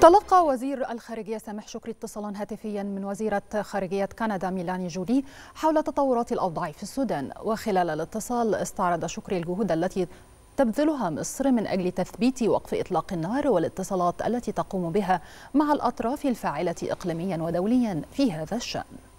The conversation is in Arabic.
تلقى وزير الخارجية سامح شكري اتصالا هاتفيا من وزيرة خارجية كندا ميلاني جولي حول تطورات الأوضاع في السودان وخلال الاتصال استعرض شكري الجهود التي تبذلها مصر من أجل تثبيت وقف إطلاق النار والاتصالات التي تقوم بها مع الأطراف الفاعلة إقليميا ودوليا في هذا الشأن